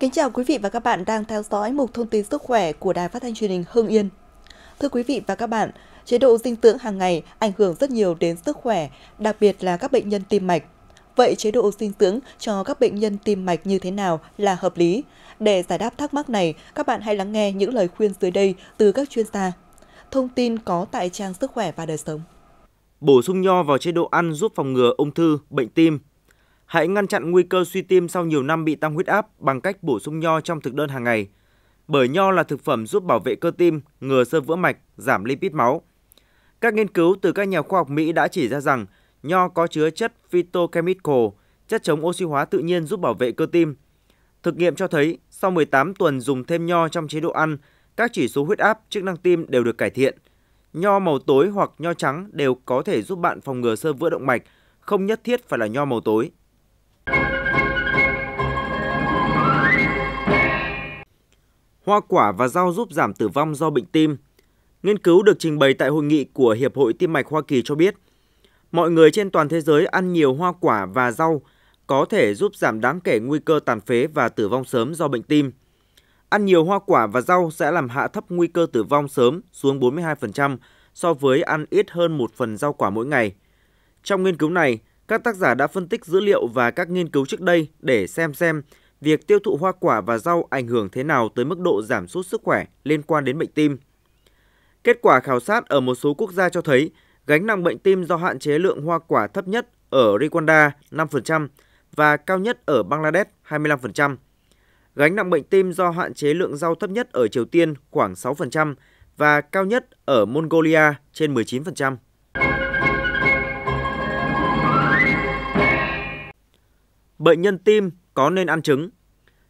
Kính chào quý vị và các bạn đang theo dõi mục thông tin sức khỏe của Đài Phát thanh Truyền hình Hưng Yên. Thưa quý vị và các bạn, chế độ dinh dưỡng hàng ngày ảnh hưởng rất nhiều đến sức khỏe, đặc biệt là các bệnh nhân tim mạch. Vậy chế độ dinh dưỡng cho các bệnh nhân tim mạch như thế nào là hợp lý? Để giải đáp thắc mắc này, các bạn hãy lắng nghe những lời khuyên dưới đây từ các chuyên gia. Thông tin có tại trang Sức khỏe và đời sống. Bổ sung nho vào chế độ ăn giúp phòng ngừa ung thư, bệnh tim, Hãy ngăn chặn nguy cơ suy tim sau nhiều năm bị tăng huyết áp bằng cách bổ sung nho trong thực đơn hàng ngày. Bởi nho là thực phẩm giúp bảo vệ cơ tim, ngừa sơ vữa mạch, giảm lipid máu. Các nghiên cứu từ các nhà khoa học Mỹ đã chỉ ra rằng nho có chứa chất phytochemical, chất chống oxy hóa tự nhiên giúp bảo vệ cơ tim. Thực nghiệm cho thấy, sau 18 tuần dùng thêm nho trong chế độ ăn, các chỉ số huyết áp, chức năng tim đều được cải thiện. Nho màu tối hoặc nho trắng đều có thể giúp bạn phòng ngừa sơ vữa động mạch, không nhất thiết phải là nho màu tối. hoa quả và rau giúp giảm tử vong do bệnh tim. Nghiên cứu được trình bày tại hội nghị của Hiệp hội Tim mạch Hoa Kỳ cho biết, mọi người trên toàn thế giới ăn nhiều hoa quả và rau có thể giúp giảm đáng kể nguy cơ tàn phế và tử vong sớm do bệnh tim. Ăn nhiều hoa quả và rau sẽ làm hạ thấp nguy cơ tử vong sớm xuống 42% so với ăn ít hơn một phần rau quả mỗi ngày. Trong nghiên cứu này, các tác giả đã phân tích dữ liệu và các nghiên cứu trước đây để xem xem việc tiêu thụ hoa quả và rau ảnh hưởng thế nào tới mức độ giảm sút sức khỏe liên quan đến bệnh tim. Kết quả khảo sát ở một số quốc gia cho thấy gánh nặng bệnh tim do hạn chế lượng hoa quả thấp nhất ở Rwanda 5% và cao nhất ở Bangladesh 25%. Gánh nặng bệnh tim do hạn chế lượng rau thấp nhất ở Triều Tiên khoảng 6% và cao nhất ở Mongolia trên 19%. Bệnh nhân tim có nên ăn trứng.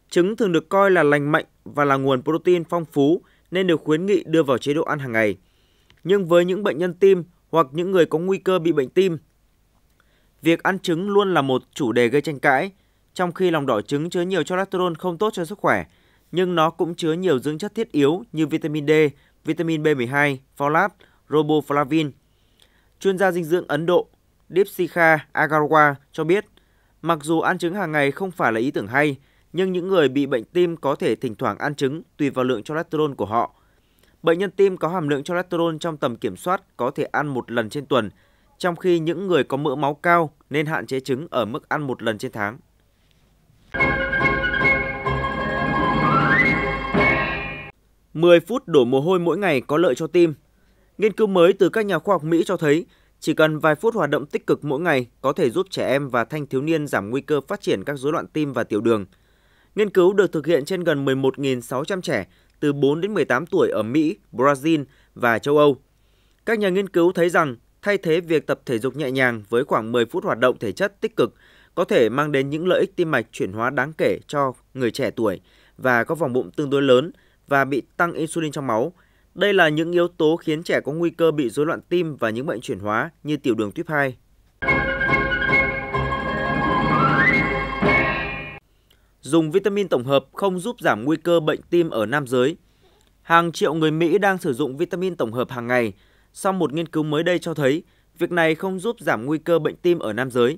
Trứng thường được coi là lành mạnh và là nguồn protein phong phú nên được khuyến nghị đưa vào chế độ ăn hàng ngày. Nhưng với những bệnh nhân tim hoặc những người có nguy cơ bị bệnh tim, việc ăn trứng luôn là một chủ đề gây tranh cãi, trong khi lòng đỏ trứng chứa nhiều cholesterol không tốt cho sức khỏe, nhưng nó cũng chứa nhiều dưỡng chất thiết yếu như vitamin D, vitamin B12, folate, roboflavin. Chuyên gia dinh dưỡng Ấn Độ Dipsika Agarwal cho biết – Mặc dù ăn trứng hàng ngày không phải là ý tưởng hay, nhưng những người bị bệnh tim có thể thỉnh thoảng ăn trứng tùy vào lượng cholesterol của họ. Bệnh nhân tim có hàm lượng cholesterol trong tầm kiểm soát có thể ăn một lần trên tuần, trong khi những người có mỡ máu cao nên hạn chế trứng ở mức ăn một lần trên tháng. Mười phút đổ mồ hôi mỗi ngày có lợi cho tim. Nghiên cứu mới từ các nhà khoa học Mỹ cho thấy chỉ cần vài phút hoạt động tích cực mỗi ngày có thể giúp trẻ em và thanh thiếu niên giảm nguy cơ phát triển các rối loạn tim và tiểu đường. Nghiên cứu được thực hiện trên gần 11.600 trẻ từ 4 đến 18 tuổi ở Mỹ, Brazil và châu Âu. Các nhà nghiên cứu thấy rằng thay thế việc tập thể dục nhẹ nhàng với khoảng 10 phút hoạt động thể chất tích cực có thể mang đến những lợi ích tim mạch chuyển hóa đáng kể cho người trẻ tuổi và có vòng bụng tương đối lớn và bị tăng insulin trong máu đây là những yếu tố khiến trẻ có nguy cơ bị rối loạn tim và những bệnh chuyển hóa như tiểu đường tuyếp 2. Dùng vitamin tổng hợp không giúp giảm nguy cơ bệnh tim ở nam giới. Hàng triệu người Mỹ đang sử dụng vitamin tổng hợp hàng ngày, sau một nghiên cứu mới đây cho thấy việc này không giúp giảm nguy cơ bệnh tim ở nam giới.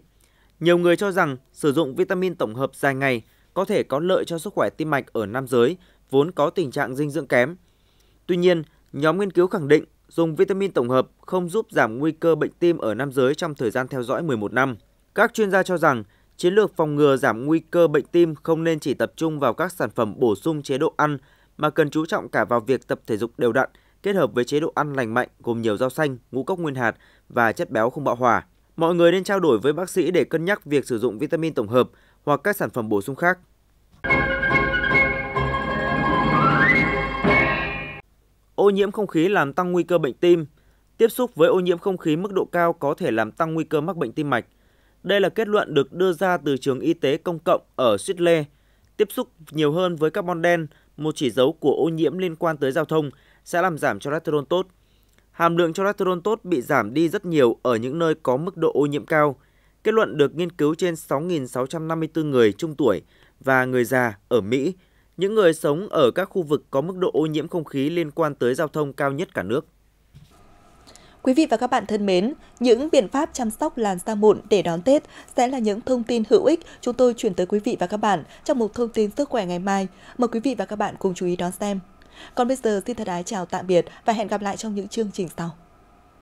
Nhiều người cho rằng sử dụng vitamin tổng hợp dài ngày có thể có lợi cho sức khỏe tim mạch ở nam giới vốn có tình trạng dinh dưỡng kém – Tuy nhiên, nhóm nghiên cứu khẳng định dùng vitamin tổng hợp không giúp giảm nguy cơ bệnh tim ở nam giới trong thời gian theo dõi 11 năm. Các chuyên gia cho rằng chiến lược phòng ngừa giảm nguy cơ bệnh tim không nên chỉ tập trung vào các sản phẩm bổ sung chế độ ăn mà cần chú trọng cả vào việc tập thể dục đều đặn kết hợp với chế độ ăn lành mạnh gồm nhiều rau xanh, ngũ cốc nguyên hạt và chất béo không bão hòa. Mọi người nên trao đổi với bác sĩ để cân nhắc việc sử dụng vitamin tổng hợp hoặc các sản phẩm bổ sung khác. Ô nhiễm không khí làm tăng nguy cơ bệnh tim. Tiếp xúc với ô nhiễm không khí mức độ cao có thể làm tăng nguy cơ mắc bệnh tim mạch. Đây là kết luận được đưa ra từ trường y tế công cộng ở Sydney. Tiếp xúc nhiều hơn với carbon đen, một chỉ dấu của ô nhiễm liên quan tới giao thông, sẽ làm giảm cholesterol tốt. Hàm lượng cholesterol tốt bị giảm đi rất nhiều ở những nơi có mức độ ô nhiễm cao. Kết luận được nghiên cứu trên 6.654 người trung tuổi và người già ở Mỹ những người sống ở các khu vực có mức độ ô nhiễm không khí liên quan tới giao thông cao nhất cả nước. Quý vị và các bạn thân mến, những biện pháp chăm sóc làn da mụn để đón Tết sẽ là những thông tin hữu ích chúng tôi chuyển tới quý vị và các bạn trong một thông tin sức khỏe ngày mai. Mời quý vị và các bạn cùng chú ý đón xem. Còn bây giờ xin thân ái chào tạm biệt và hẹn gặp lại trong những chương trình sau.